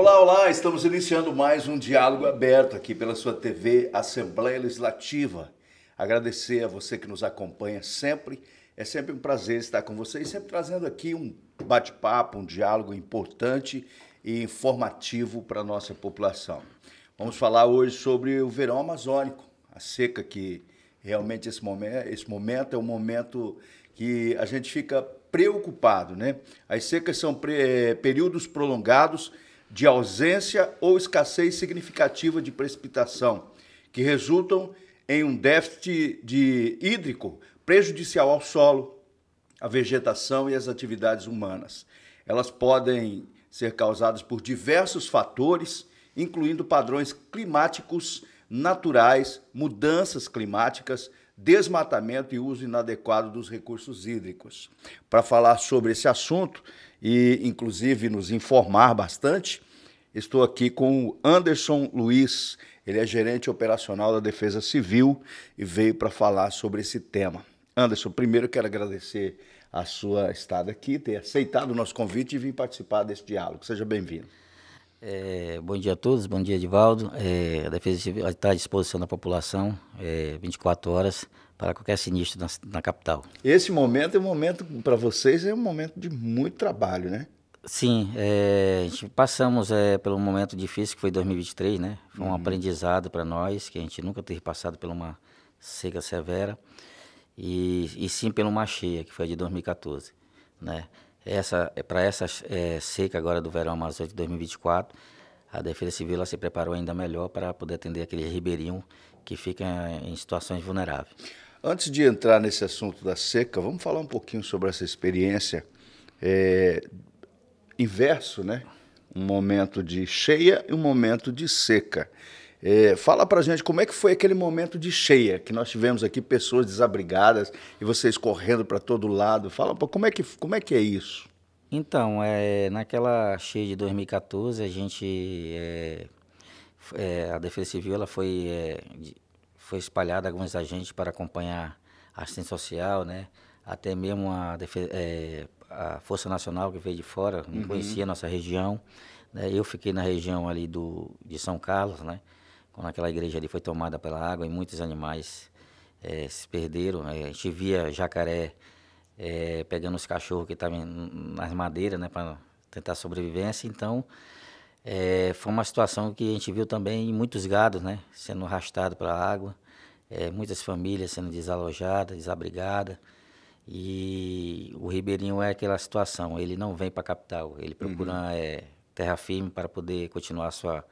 Olá, olá! Estamos iniciando mais um diálogo aberto aqui pela sua TV Assembleia Legislativa. Agradecer a você que nos acompanha sempre. É sempre um prazer estar com você e sempre trazendo aqui um bate-papo, um diálogo importante e informativo para a nossa população. Vamos falar hoje sobre o verão amazônico, a seca que realmente esse momento, esse momento é um momento que a gente fica preocupado, né? As secas são eh, períodos prolongados de ausência ou escassez significativa de precipitação, que resultam em um déficit de hídrico prejudicial ao solo, à vegetação e às atividades humanas. Elas podem ser causadas por diversos fatores, incluindo padrões climáticos naturais, mudanças climáticas, desmatamento e uso inadequado dos recursos hídricos. Para falar sobre esse assunto, e, inclusive, nos informar bastante. Estou aqui com o Anderson Luiz, ele é gerente operacional da Defesa Civil e veio para falar sobre esse tema. Anderson, primeiro quero agradecer a sua estada aqui, ter aceitado o nosso convite e vir participar desse diálogo. Seja bem-vindo. É, bom dia a todos, bom dia Edivaldo. É, a Defesa Civil está à disposição da população é, 24 horas para qualquer sinistro na, na capital. Esse momento é um momento, para vocês, é um momento de muito trabalho, né? Sim, é, a gente passamos é, pelo momento difícil que foi 2023, né? Foi um uhum. aprendizado para nós, que a gente nunca teve passado por uma seca severa, e, e sim pela uma cheia, que foi a de 2014, né? essa, é, para essa é, seca agora do verão amazônico de 2024, a Defesa Civil ela se preparou ainda melhor para poder atender aqueles ribeirinhos que ficam em situações vulneráveis. Antes de entrar nesse assunto da seca, vamos falar um pouquinho sobre essa experiência é, inverso, né? Um momento de cheia e um momento de seca. É, fala pra gente como é que foi aquele momento de cheia, que nós tivemos aqui pessoas desabrigadas e vocês correndo para todo lado. Fala, como é que, como é, que é isso? Então, é, naquela cheia de 2014, a gente. É, é, a Defesa Civil ela foi, é, foi espalhada a alguns agentes para acompanhar a assistência social, né? até mesmo a, defesa, é, a Força Nacional que veio de fora, não uhum. conhecia a nossa região. Né? Eu fiquei na região ali do, de São Carlos, né? quando aquela igreja ali foi tomada pela água e muitos animais é, se perderam. Né? A gente via jacaré é, pegando os cachorros que estavam nas madeiras, né, para tentar sobrevivência. Então, é, foi uma situação que a gente viu também muitos gados, né, sendo arrastados para a água, muitas famílias sendo desalojadas, desabrigadas. E o ribeirinho é aquela situação, ele não vem para a capital, ele procura uhum. terra firme para poder continuar a sua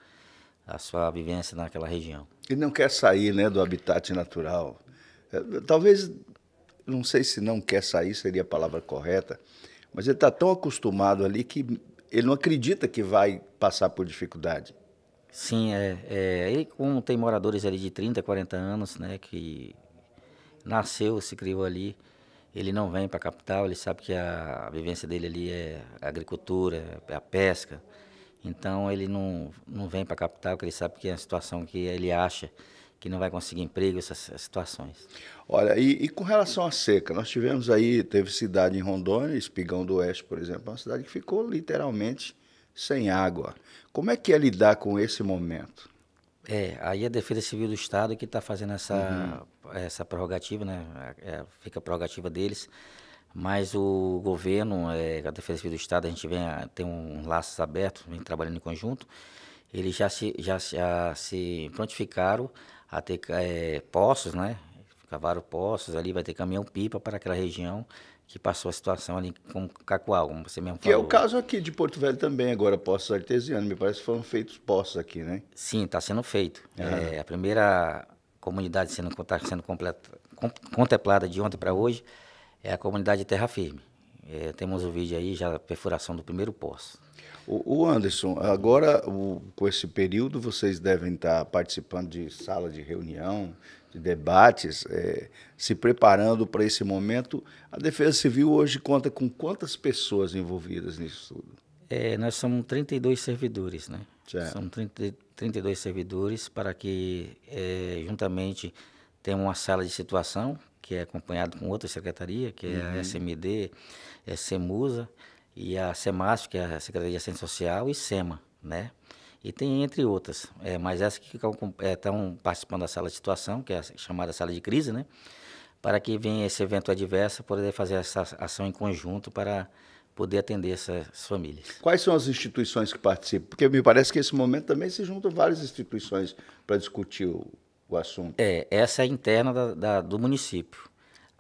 a sua vivência naquela região. Ele não quer sair né, do habitat natural. É, talvez, não sei se não quer sair seria a palavra correta, mas ele está tão acostumado ali que ele não acredita que vai passar por dificuldade. Sim, é, é. E como tem moradores ali de 30, 40 anos, né, que nasceu, se criou ali, ele não vem para a capital, ele sabe que a, a, vivência dele ali é a agricultura, é a pesca, então ele não, não vem para a capital, porque ele sabe que é uma situação que ele acha que não vai conseguir emprego, essas situações. Olha, e, e, com relação à seca, nós tivemos aí, teve cidade em Rondônia, Espigão do Oeste, por exemplo, uma cidade que ficou literalmente sem água. Como é que é lidar com esse momento? É, aí a Defesa Civil do Estado que está fazendo essa, uhum. essa prerrogativa, né? É, fica a prerrogativa deles mas o governo, é, a Defesa Civil do Estado, a gente vem tem um laços abertos, vem trabalhando em conjunto. Eles já se, já, já se prontificaram a ter é, poços, né? Cavaram poços ali, vai ter caminhão-pipa para aquela região que passou a situação ali com Cacoal, como você mesmo falou. Que é o caso aqui de Porto Velho também, agora poços artesianos, me parece que foram feitos poços aqui, né? Sim, está sendo feito. Uhum. É, a primeira comunidade sendo, tá sendo completa, com, contemplada de ontem para hoje é a comunidade Terra Firme. É, temos o vídeo aí, já a perfuração do primeiro poço. O, o Anderson, agora o, com esse período vocês devem estar participando de sala de reunião, de debates, é, se preparando para esse momento. A Defesa Civil hoje conta com quantas pessoas envolvidas nisso tudo? É, nós somos 32 servidores, né? Certo. São 30, 32 servidores para que, é, juntamente, tenham uma sala de situação que é acompanhado com outra secretaria, que uhum. é a uhum. SMD, é SEMUSA, e a Semas, que é a Secretaria de Assistência Social, e SEMA, né? E tem entre outras, é, mas essas que estão é, participando da sala de situação, que é a chamada sala de crise, né? Para que venha esse evento adverso, poder fazer essa ação em conjunto para poder atender essas famílias. Quais são as instituições que participam? Porque me parece que nesse momento também se juntam várias instituições para discutir o o assunto? É, essa é interna da, da, do município.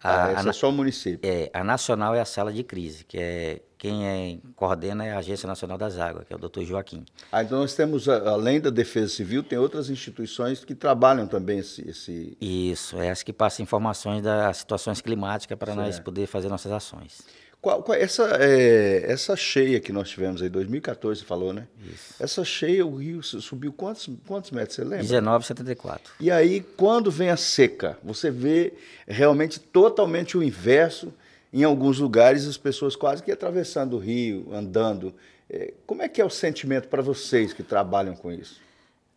A, ah, essa a, é só o município? É, a nacional é a sala de crise, que é quem é, coordena é a Agência Nacional das Águas, que é o doutor Joaquim. Ah, então nós temos, além da Defesa Civil, tem outras instituições que trabalham também esse... esse... Isso, é as que passam informações das situações climáticas para nós é. poder fazer nossas ações. Qual, qual, essa, é, essa cheia que nós tivemos aí, 2014, você falou, né? Isso. Essa cheia, o rio subiu quantos, quantos metros, você lembra? 19,74. E aí, quando vem a seca, você vê realmente totalmente o inverso. Em alguns lugares, as pessoas quase que atravessando o rio, andando. É, como é que é o sentimento para vocês que trabalham com isso?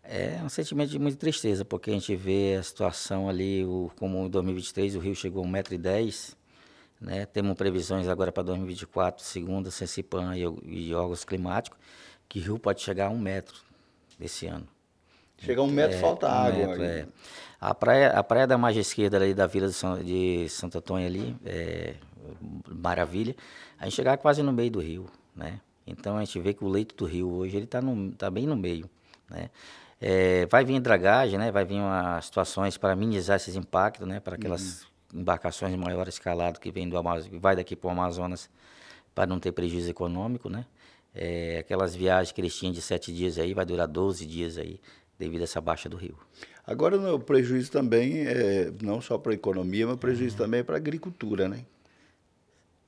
É um sentimento de muita tristeza, porque a gente vê a situação ali, o, como em 2023 o rio chegou a 1,10m, né? Temos previsões agora para 2024, segundo a Sensipan e, e órgãos climáticos, que rio pode chegar a um metro esse ano. Chega a um metro, é, falta um água. Metro, é. a, praia, a praia da margem esquerda ali da Vila de, São, de Santo Antônio ali, é, maravilha, a gente chegar quase no meio do rio, né? Então a gente vê que o leito do rio hoje ele está tá bem no meio, né? É, vai vir dragagem, né? Vai vir uma, situações para minimizar esses impactos, né? Para aquelas uhum embarcações de maior escalado que vem do Amazonas, que vai daqui para o Amazonas para não ter prejuízo econômico, né? É, aquelas viagens que eles tinham de sete dias aí, vai durar 12 dias aí, devido a essa baixa do rio. Agora, o prejuízo também, é, não só para a economia, mas prejuízo uhum. é. também para a agricultura, né?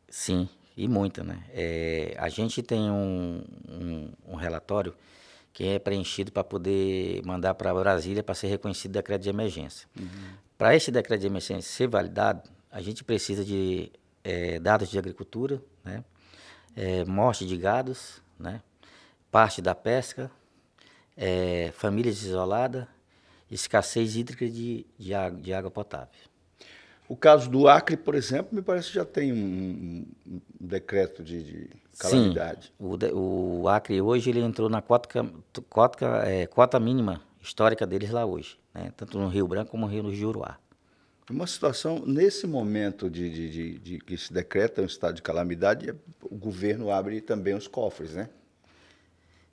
Sim, e muita, né? É, a gente tem um, um, um, relatório que é preenchido para poder mandar para Brasília para ser reconhecido decreto de emergência. Uhum. Para esse decreto de emergência ser validado, a gente precisa de é, dados de agricultura, né? É, morte de gados, né? parte da pesca, é, famílias isoladas, escassez hídrica de, de, água, de água potável. O caso do Acre, por exemplo, me parece que já tem um, um decreto de, de calamidade. Sim, o, o, Acre hoje ele entrou na cota, cota, é, cota mínima histórica deles lá hoje, né? tanto no Rio Branco como no Rio do Juruá. Uma situação, nesse momento de, de, de, de que se decreta um estado de calamidade, o governo abre também os cofres, né?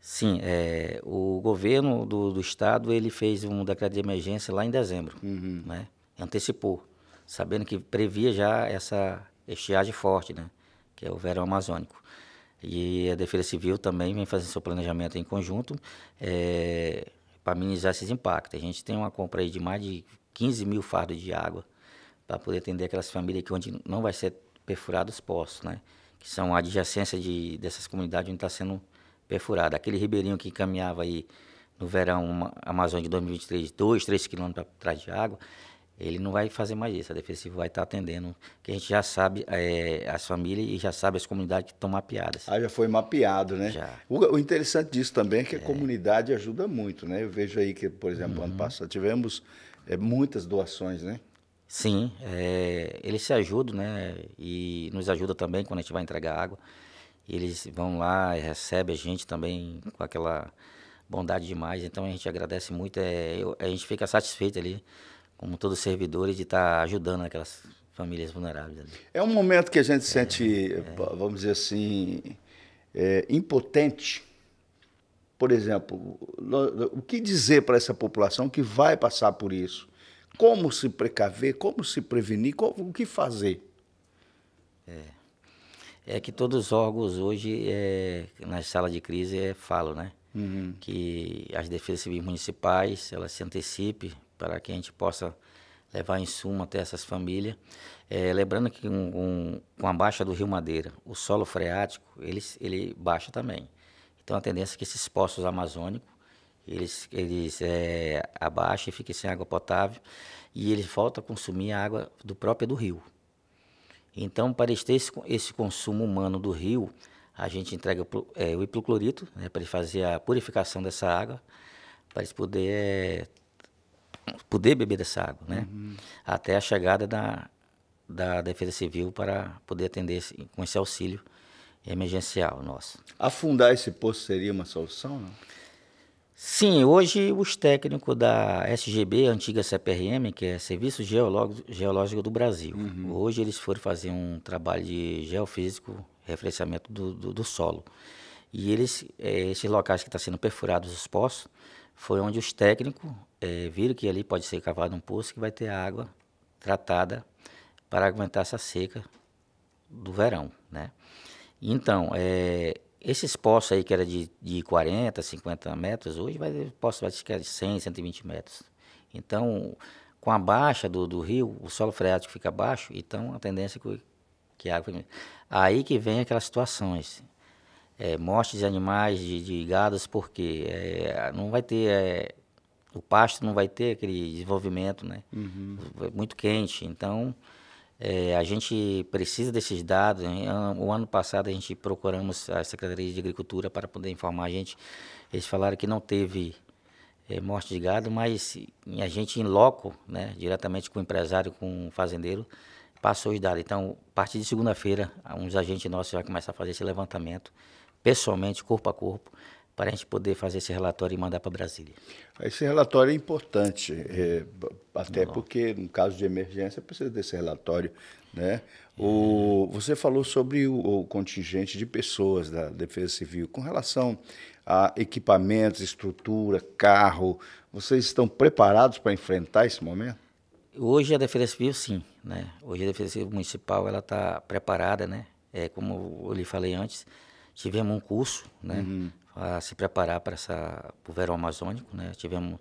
Sim, é, o governo do, do, estado ele fez um decreto de emergência lá em dezembro, uhum. né? Antecipou, sabendo que previa já essa estiagem forte, né? Que é o verão amazônico. E a Defesa Civil também vem fazendo seu planejamento em conjunto. É, para minimizar esses impactos. A gente tem uma compra aí de mais de 15 mil fardos de água para poder atender aquelas famílias que onde não vai ser perfurado os poços, né? que são a adjacência de, dessas comunidades onde está sendo perfurado. Aquele ribeirinho que caminhava aí no verão uma, Amazônia de 2023, 2, 3 quilômetros atrás de água, ele não vai fazer mais isso. A defensiva vai estar tá atendendo, que a gente já sabe é, as famílias e já sabe as comunidades que estão mapeadas. Ah, já foi mapeado, né? Já. O, o interessante disso também é que é. a comunidade ajuda muito, né? Eu vejo aí que, por exemplo, uhum. ano passado tivemos é, muitas doações, né? Sim, eh, eles se ajudam, né? E nos ajuda também quando a gente vai entregar água. Eles vão lá e recebem a gente também com aquela bondade demais. Então a gente agradece muito. É, a gente fica satisfeito ali como todo servidor, e de estar tá ajudando aquelas famílias vulneráveis ali. É um momento que a gente se é, sente, é. vamos dizer assim, é, impotente. Por exemplo, o que dizer para essa população que vai passar por isso? Como se precaver, como se prevenir, como, o que fazer? É. é. que todos os órgãos hoje, é, na sala de crise, é, né? Uhum. Que as defesas civis municipais, elas se antecipem para que a gente possa levar insumo até essas famílias. É, lembrando que um, um, com a baixa do Rio Madeira, o solo freático, ele, ele baixa também. Então a tendência é que esses poços amazônicos, eles, eles é, abaixam e fiquem sem água potável e eles voltam a consumir a água do próprio do rio. Então, para este, esse, esse consumo humano do rio, a gente entrega é, o hipoclorito né, para fazer a purificação dessa água, para eles poderem é, poder beber dessa água, né? Uhum. Até a chegada da, da Defesa Civil para poder atender esse, com esse auxílio emergencial nosso. Afundar esse poço seria uma solução, não? Sim, hoje os técnicos da SGB, antiga CPRM, que é Serviço Geológico, do Brasil, uhum. hoje eles foram fazer um trabalho de geofísico, referenciamento do, do, do solo. E eles, é, esses locais que estão tá sendo perfurados os poços, foi onde os técnicos é, eh, viram que ali pode ser cavado um poço que vai ter água tratada para aguentar essa seca do verão, né? Então, é, esses poços aí que era de, de 40, 50 metros, hoje vai, poço vai ficar é de 100, 120 metros. Então, com a baixa do, do rio, o solo freático fica baixo, então a tendência é que, que a água... Aí que vem aquelas situações é, morte de animais, de, de gados, porque é, não vai ter. É, o pasto não vai ter aquele desenvolvimento, né? Uhum. É muito quente. Então, é, a gente precisa desses dados. Né? O ano passado a gente procuramos a Secretaria de Agricultura para poder informar a gente. Eles falaram que não teve é, morte de gado, mas a gente em loco, né, diretamente com o empresário, com o fazendeiro, passou os dados. Então, a partir de segunda-feira, uns agentes nossos já começar a fazer esse levantamento pessoalmente, corpo a corpo, para a gente poder fazer esse relatório e mandar para Brasília. Esse relatório é importante, é, até porque, no caso de emergência, precisa desse relatório. Né? O, uhum. você falou sobre o, o, contingente de pessoas da Defesa Civil. Com relação a equipamentos, estrutura, carro, vocês estão preparados para enfrentar esse momento? Hoje a Defesa Civil, sim. Né? Hoje a Defesa Civil Municipal está preparada, né? é, como eu lhe falei antes, tivemos um curso, né? Uhum. A se preparar para essa pro verão amazônico, né? Tivemos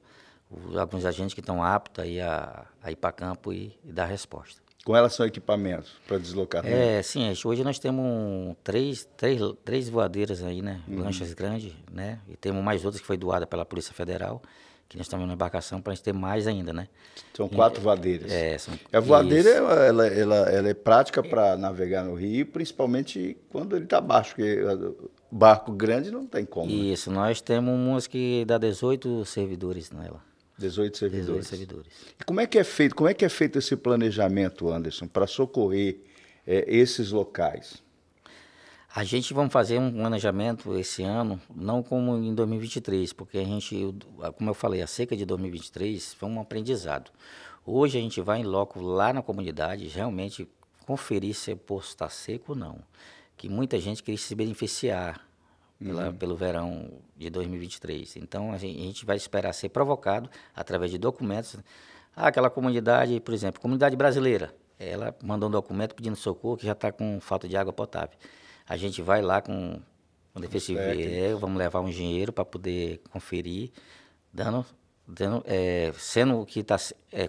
alguns agentes que estão aptos aí a, a ir para campo e, e, dar resposta. Com relação ao equipamento para deslocar, É, sim. É, hoje nós temos três, três, três voadeiras aí, né? Uhum. Lanchas grandes, né? E temos mais outras que foi doada pela Polícia Federal que nós estamos na embarcação para a gente ter mais ainda, né? São quatro voadeiras. É, são... A voadeira ela, ela, ela, ela, é prática para navegar no rio, principalmente quando ele está baixo, porque ah, barco grande não tem como. Né? Isso, né? nós temos umas que dá 18 servidores nela. 18 servidores. 18 servidores. E como é que é feito? Como é que é feito esse planejamento, Anderson, para socorrer é, esses locais? A gente vai fazer um planejamento esse ano, não como em 2023, porque a gente, como eu falei, a seca de 2023 foi um aprendizado. Hoje a gente vai em loco lá na comunidade, realmente conferir se o poço está seco ou não. Que muita gente queria se beneficiar pela, uhum. pelo verão de 2023. Então a gente, a gente vai esperar ser provocado através de documentos. Ah, aquela comunidade, por exemplo, comunidade brasileira, ela mandou um documento pedindo socorro que já está com falta de água potável. A gente vai lá com o defensivo, é, vamos levar um engenheiro para poder conferir, dando, dando é, sendo o que está é,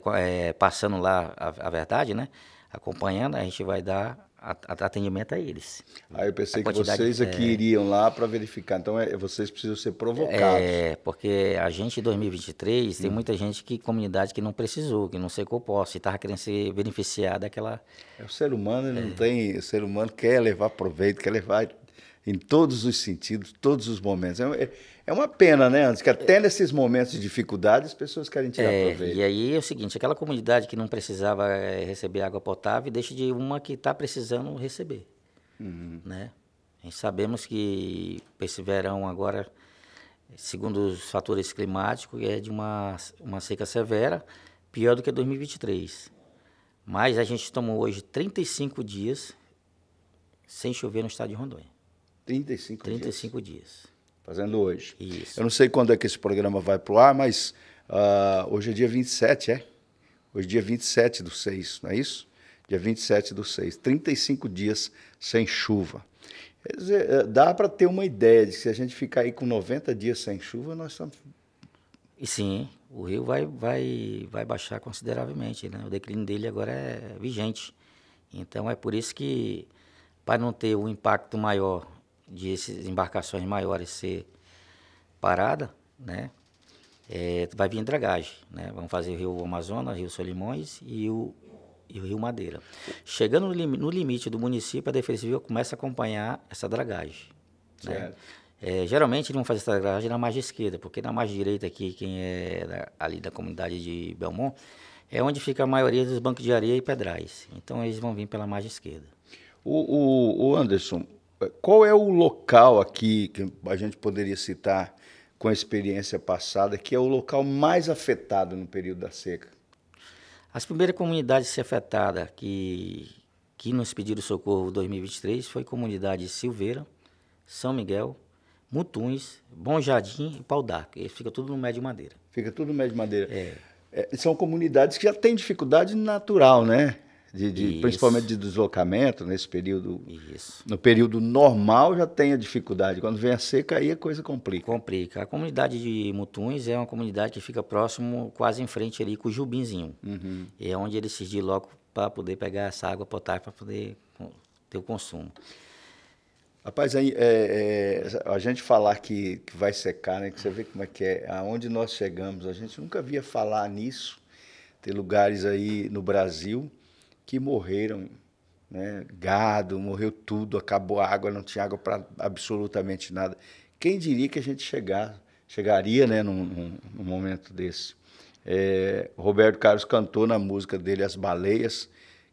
é, passando lá a, a verdade, né? Acompanhando, a gente vai dar atendimento a eles. Aí eu pensei que vocês aqui é, é, iriam lá para verificar. Então, é, vocês precisam ser provocados. É, porque a gente, em 2023, hum. tem muita gente que, comunidade, que não precisou, que não secou posse, estava querendo se beneficiar daquela... É, o ser humano é. não tem... O ser humano quer levar proveito, quer levar em todos os sentidos, todos os momentos. É, é é uma pena, né, Antes? Que até nesses momentos de dificuldade as pessoas querem tirar é, proveito. E aí é o seguinte: aquela comunidade que não precisava eh, receber água potável deixa de uma que está precisando receber. Uhum. Né? E sabemos que esse verão agora, segundo os fatores climáticos, é de uma, uma seca severa, pior do que 2023. Mas a gente tomou hoje 35 dias sem chover no estado de Rondônia. 35, 35 dias. 35 dias fazendo hoje. Isso. Eu não sei quando é que esse programa vai pro ar, mas uh, hoje é dia 27, é? Hoje é dia 27 do 6, não é isso? Dia 27 do 6. 35 dias sem chuva. Quer dizer, eh, dá para ter uma ideia de que se a gente ficar aí com 90 dias sem chuva, nós estamos. E sim, o rio vai, vai, vai baixar consideravelmente. Né? O declínio dele agora é vigente. Então é por isso que, para não ter um impacto maior de essas embarcações maiores ser parada, né? É, vai vir dragagem, né? Vamos fazer o Rio Amazonas, Rio Solimões e o, e o Rio Madeira. Chegando no, lim, no, limite do município, a Defesa Civil começa a acompanhar essa dragagem. Né? É, geralmente eles vão fazer essa dragagem na margem esquerda, porque na margem direita aqui, quem é da, ali da comunidade de Belmont, é onde fica a maioria dos bancos de areia e pedrais. Então eles vão vir pela margem esquerda. O, o, o Anderson, qual é o local aqui que a gente poderia citar com a experiência passada que é o local mais afetado no período da seca? As primeiras comunidades ser afetadas que, que nos pediram socorro em 2023 foi comunidade Silveira, São Miguel, Mutuns, Bom Jardim e Pau d'Arco. Fica tudo no Médio Madeira. Fica tudo no Médio Madeira. É. É, são comunidades que já têm dificuldade natural, né? de, de principalmente de deslocamento nesse período. Isso. No período normal já tem a dificuldade. Quando vem a seca, aí a coisa complica. Complica. A comunidade de Mutuns é uma comunidade que fica próximo, quase em frente ali com o Jubinzinho. Uhum. É onde eles se deslocam para poder pegar essa água potável para poder ter o consumo. Rapaz, aí, é, é, a gente falar que, que vai secar, né? Que você vê como é que é, aonde nós chegamos, a gente nunca via falar nisso. Tem lugares aí no Brasil que morreram, né? gado, morreu tudo, acabou a água, não tinha água para absolutamente nada. Quem diria que a gente chegar, chegaria né, num, num, num momento desse? É, Roberto Carlos cantou na música dele As Baleias,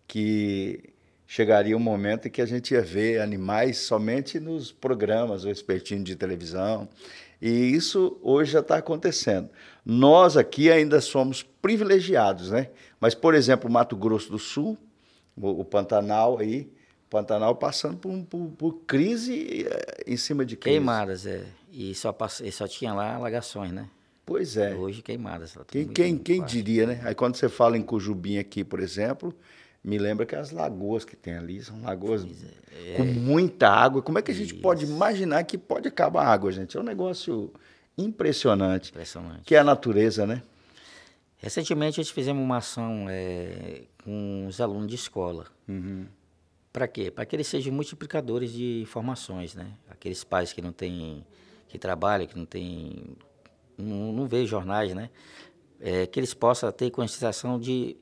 que chegaria um momento em que a gente ia ver animais somente nos programas, o espertinho de televisão. E isso hoje já está acontecendo. Nós aqui ainda somos privilegiados, né? Mas, por exemplo, Mato Grosso do Sul o Pantanal aí, Pantanal passando por, por, por crise eh, em cima de crise. Queimadas, é. E só, pass... e só tinha lá alagações, né? Pois é. Hoje queimadas. Tá quem quem, quem diria, né? Aí quando você fala em Cujubim aqui, por exemplo, me lembra que as lagoas que tem ali são lagoas é, é, com muita água. Como é que a gente isso. pode imaginar que pode acabar a água, gente? É um negócio impressionante. Impressionante. Que é a natureza, né? Recentemente, nós fizemos uma ação é, com os alunos de escola. Uhum. Para quê? Para que eles sejam multiplicadores de informações, né? Aqueles pais que não têm, que trabalham, que não têm, não, não vê jornais, né? É, que eles possam ter conscientização de,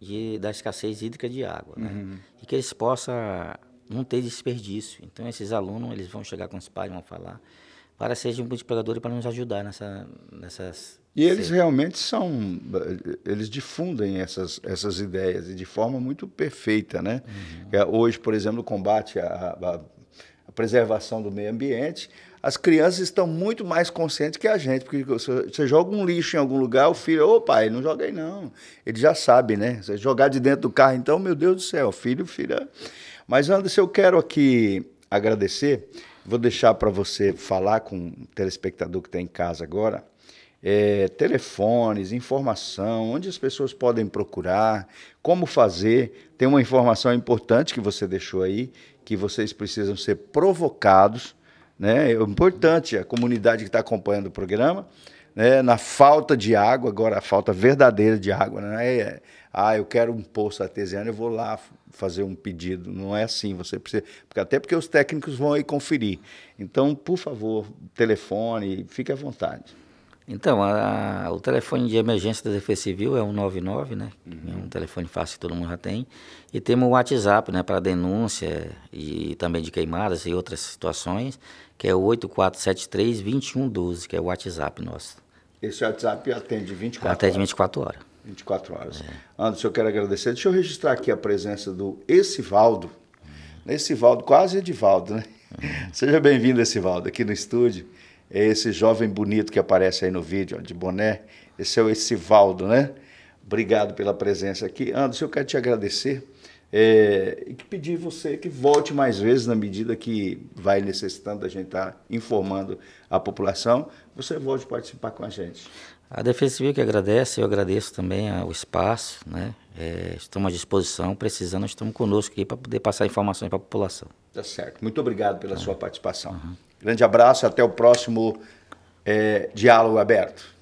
de, da escassez hídrica de água, né? Uhum. E que eles possam não ter desperdício. Então, esses alunos, eles vão chegar com os pais, vão falar, para sejam multiplicadores para nos ajudar nessa, nessas e eles Sim. realmente são, eles difundem essas, essas ideias e de forma muito perfeita, né? Uhum. É, hoje, por exemplo, o combate à, à preservação do meio ambiente, as crianças estão muito mais conscientes que a gente, porque você joga um lixo em algum lugar, o filho, ô pai, não joguei não. Ele já sabe, né? Você jogar de dentro do carro, então, meu Deus do céu, filho, filha. Mas, Anderson, eu quero aqui agradecer, vou deixar para você falar com o telespectador que está em casa agora, é, telefones, informação, onde as pessoas podem procurar, como fazer. Tem uma informação importante que você deixou aí, que vocês precisam ser provocados. Né? É importante a comunidade que está acompanhando o programa. Né, na falta de água, agora a falta verdadeira de água, né? é, é. ah, eu quero um poço artesiano, eu vou lá fazer um pedido, não é assim, você precisa, porque, até porque os técnicos vão aí conferir. Então, por favor, telefone, fique à vontade. Então, a, a, o telefone de emergência da Defesa Civil é 199, né? Uhum. É um uhum. telefone fácil que todo mundo já tem. E temos o WhatsApp, né, para denúncia e, também de queimadas e outras situações, que é o 8473-2112, que é o WhatsApp nosso. Esse WhatsApp atende 24 horas? Atende 24 horas. 24 horas. É. Anderson, eu quero agradecer. Deixa eu registrar aqui a presença do Esivaldo. Uhum. Esivaldo, quase Edivaldo, né? Uhum. Seja bem-vindo, Esivaldo, aqui no estúdio é esse jovem bonito que aparece aí no vídeo, de boné. Esse é o Esivaldo, né? Obrigado pela presença aqui. Anderson, eu quero te agradecer é, e pedir você que volte mais vezes na medida que vai necessitando a gente estar tá informando a população. Você volte participar com a gente. A Defesa Civil que agradece, eu agradeço também ah, o espaço, né? É, estamos à disposição, precisando, estamos conosco aqui para poder passar informações para a população. Tá certo. Muito obrigado pela tá. sua participação. Uhum. Grande abraço até o próximo é, Diálogo Aberto.